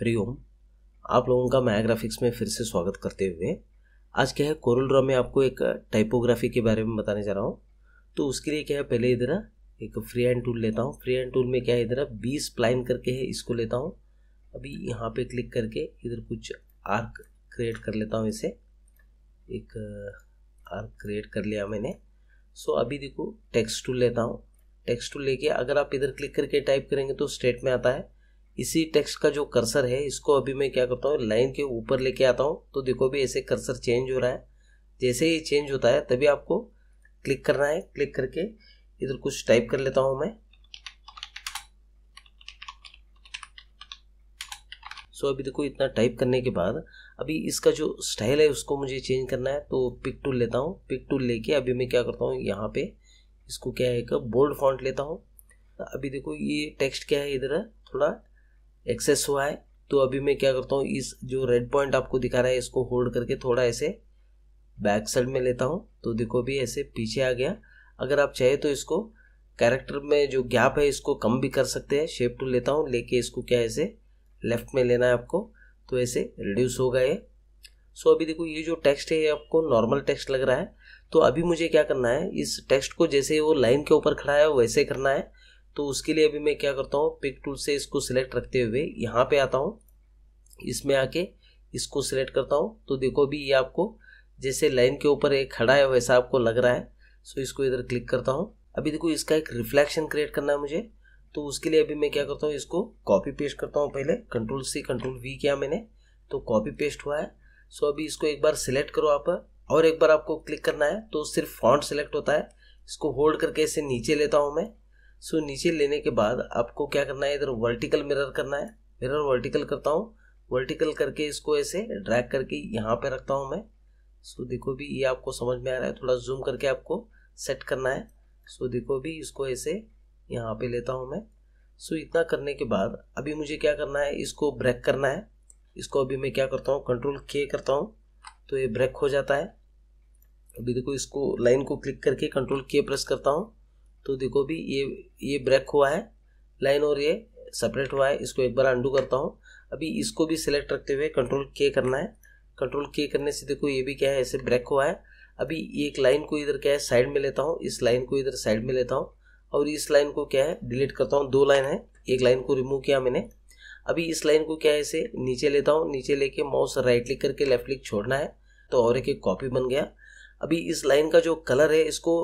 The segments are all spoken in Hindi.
हरी ओम आप लोगों का माया ग्राफिक्स में फिर से स्वागत करते हुए आज क्या है कोरल ड्रॉ में आपको एक टाइपोग्राफी के बारे में बताने जा रहा हूँ तो उसके लिए क्या है पहले इधर एक फ्री हैंड टूल लेता हूँ फ्री हैंड टूल में क्या है इधर बी स्प्लाइन करके है इसको लेता हूँ अभी यहाँ पे क्लिक करके इधर कुछ आर्क क्रिएट कर लेता हूँ इसे एक आर्क uh, क्रिएट कर लिया मैंने सो अभी देखो टेक्स्ट टूल लेता हूँ टेक्स्ट टूल लेके अगर आप इधर क्लिक करके टाइप करेंगे तो स्टेट में आता है इसी टेक्स्ट का जो कर्सर है इसको अभी मैं क्या करता हूँ लाइन के ऊपर लेके आता हूँ तो देखो भी ऐसे कर्सर चेंज हो रहा है जैसे ही चेंज होता है तभी आपको क्लिक करना है क्लिक करके इधर कुछ टाइप कर लेता हूँ मैं सो so, अभी देखो इतना टाइप करने के बाद अभी इसका जो स्टाइल है उसको मुझे चेंज करना है तो पिक टूल लेता हूँ पिक टूल लेके अभी मैं क्या करता हूँ यहाँ पे इसको क्या है एक बोल्ड फॉन्ट लेता हूँ अभी देखो ये टेक्स्ट क्या है इधर थोड़ा एक्सेस हुआ है तो अभी मैं क्या करता हूँ इस जो रेड पॉइंट आपको दिखा रहा है इसको होल्ड करके थोड़ा ऐसे बैक साइड में लेता हूँ तो देखो भी ऐसे पीछे आ गया अगर आप चाहे तो इसको कैरेक्टर में जो गैप है इसको कम भी कर सकते हैं शेप टू लेता हूँ लेके इसको क्या ऐसे लेफ्ट में लेना है आपको तो ऐसे रिड्यूस होगा ये सो अभी देखो ये जो टेक्स्ट है ये आपको नॉर्मल टेक्स्ट लग रहा है तो अभी मुझे क्या करना है इस टेक्स्ट को जैसे वो लाइन के ऊपर खड़ा है वैसे करना है तो उसके लिए अभी मैं क्या करता हूँ पिक टूल से इसको सिलेक्ट रखते हुए यहाँ पे आता हूँ इसमें आके इसको सिलेक्ट करता हूँ तो देखो अभी ये आपको जैसे लाइन के ऊपर एक खड़ा है वैसा आपको लग रहा है सो इसको इधर क्लिक करता हूँ अभी देखो इसका एक रिफ्लेक्शन क्रिएट करना है मुझे तो उसके लिए अभी मैं क्या करता हूँ इसको कॉपी पेस्ट करता हूँ पहले कंट्रोल सी कंट्रोल वी किया मैंने तो कॉपी पेस्ट हुआ है सो अभी इसको एक बार सिलेक्ट करो आप और एक बार आपको क्लिक करना है तो सिर्फ फॉन्ट सेलेक्ट होता है इसको होल्ड करके इसे नीचे लेता हूँ मैं सो नीचे लेने के बाद आपको क्या करना है इधर वर्टिकल मिरर करना है मिरर वर्टिकल करता हूँ वर्टिकल करके इसको ऐसे ड्रैग करके यहाँ पे रखता हूँ मैं सो देखो भी ये आपको समझ में आ रहा है थोड़ा जूम करके आपको सेट करना है सो देखो भी इसको ऐसे यहाँ पे लेता हूँ मैं सो इतना करने के बाद अभी मुझे क्या करना है इसको ब्रेक करना है इसको अभी मैं क्या करता हूँ कंट्रोल के करता हूँ तो ये ब्रेक हो जाता है अभी देखो इसको लाइन को क्लिक करके कंट्रोल के प्रेस करता हूँ तो देखो भी ये ये ब्रेक हुआ है लाइन और ये सेपरेट हुआ है इसको एक बार अंडू करता हूँ अभी इसको भी सिलेक्ट रखते हुए कंट्रोल के करना है कंट्रोल के करने से देखो ये भी क्या है ऐसे ब्रेक हुआ है अभी एक लाइन को इधर क्या है साइड में लेता हूँ इस लाइन को इधर साइड में लेता हूँ और इस लाइन को क्या है डिलीट करता हूँ दो लाइन है एक लाइन को रिमूव किया मैंने अभी इस लाइन को क्या है इसे नीचे लेता हूँ नीचे लेके माउस राइट क्लिक करके लेफ्ट क्लिक छोड़ना है तो और एक कॉपी बन गया अभी इस लाइन का जो कलर है इसको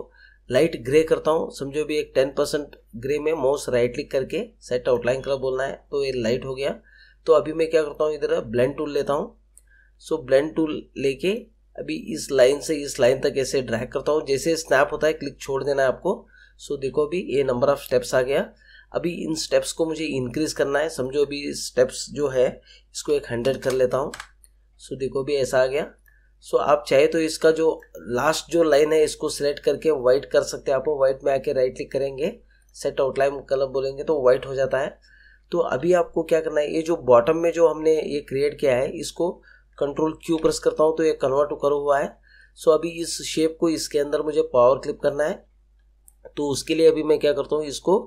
लाइट ग्रे करता हूँ समझो भी एक टेन परसेंट ग्रे में माउस राइट क्लिक करके सेट आउटलाइन कलर बोलना है तो ये लाइट हो गया तो अभी मैं क्या करता हूँ इधर ब्लेंड टूल लेता हूँ सो ब्लेंड टूल लेके अभी इस लाइन से इस लाइन तक ऐसे ड्रैग करता हूँ जैसे स्नैप होता है क्लिक छोड़ देना है आपको सो देखो अभी ये नंबर ऑफ स्टेप्स आ गया अभी इन स्टेप्स को मुझे इंक्रीज करना है समझो अभी स्टेप्स जो है इसको एक हंड्रेड कर लेता हूँ सो देखो अभी ऐसा आ गया सो so, आप चाहे तो इसका जो लास्ट जो लाइन है इसको सिलेक्ट करके वाइट कर सकते हैं आप वाइट में आके राइट क्लिक करेंगे सेट आउटलाइन कलर बोलेंगे तो वाइट हो जाता है तो अभी आपको क्या करना है ये जो बॉटम में जो हमने ये क्रिएट किया है इसको कंट्रोल क्यू प्रेस करता हूँ तो ये कन्वर्ट कर हुआ है सो अभी इस शेप को इसके अंदर मुझे पावर क्लिप करना है तो उसके लिए अभी मैं क्या करता हूँ इसको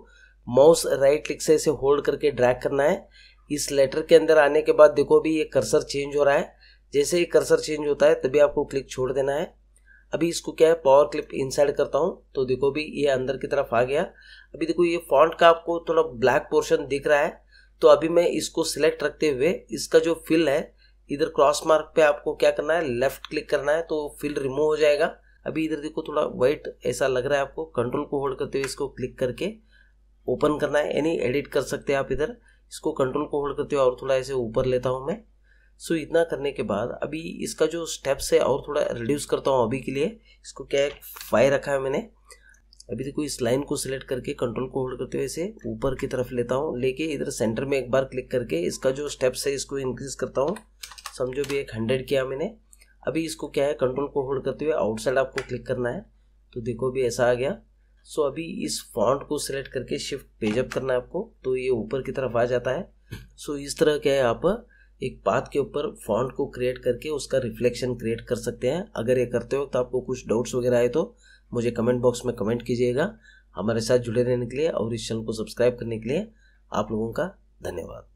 माउस राइट क्लिक से इसे होल्ड करके ड्रैग करना है इस लेटर के अंदर आने के बाद देखो अभी ये कर्सर चेंज हो रहा है जैसे ही कर्सर चेंज होता है तभी आपको क्लिक छोड़ देना है अभी इसको क्या है पावर क्लिप इनसाइड करता हूँ तो देखो भी ये अंदर की तरफ आ गया अभी देखो ये फॉन्ट का आपको थोड़ा ब्लैक पोर्शन दिख रहा है तो अभी मैं इसको सिलेक्ट रखते हुए इसका जो फिल है इधर क्रॉस मार्क पे आपको क्या करना है लेफ्ट क्लिक करना है तो फिल रिमूव हो जाएगा अभी इधर देखो थोड़ा वाइट ऐसा लग रहा है आपको कंट्रोल को होल्ड करते हुए इसको क्लिक करके ओपन करना है यानी एडिट कर सकते हैं आप इधर इसको कंट्रोल को होल्ड करते हुए और थोड़ा ऐसे ऊपर लेता हूँ मैं सो इतना करने के बाद अभी इसका जो स्टेप्स है और थोड़ा रिड्यूस करता हूँ अभी के लिए इसको क्या है फाइव रखा है मैंने अभी देखो इस लाइन को सिलेक्ट करके कंट्रोल को होल्ड करते हुए इसे ऊपर की तरफ लेता हूँ लेके इधर सेंटर में एक बार क्लिक करके इसका जो स्टेप्स है इसको इंक्रीज करता हूँ समझो भी एक हंड्रेड किया मैंने अभी इसको क्या है कंट्रोल को होल्ड करते हुए आउटसाइड आपको क्लिक करना है तो देखो भी ऐसा आ गया सो so, अभी इस फॉन्ट को सिलेक्ट करके शिफ्ट पेजअप करना है आपको तो ये ऊपर की तरफ आ जाता है सो so, इस तरह क्या है आप एक पाथ के ऊपर फॉन्ट को क्रिएट करके उसका रिफ्लेक्शन क्रिएट कर सकते हैं अगर ये करते हो तो आपको कुछ डाउट्स वगैरह आए तो मुझे कमेंट बॉक्स में कमेंट कीजिएगा हमारे साथ जुड़े रहने के लिए और इस चैनल को सब्सक्राइब करने के लिए आप लोगों का धन्यवाद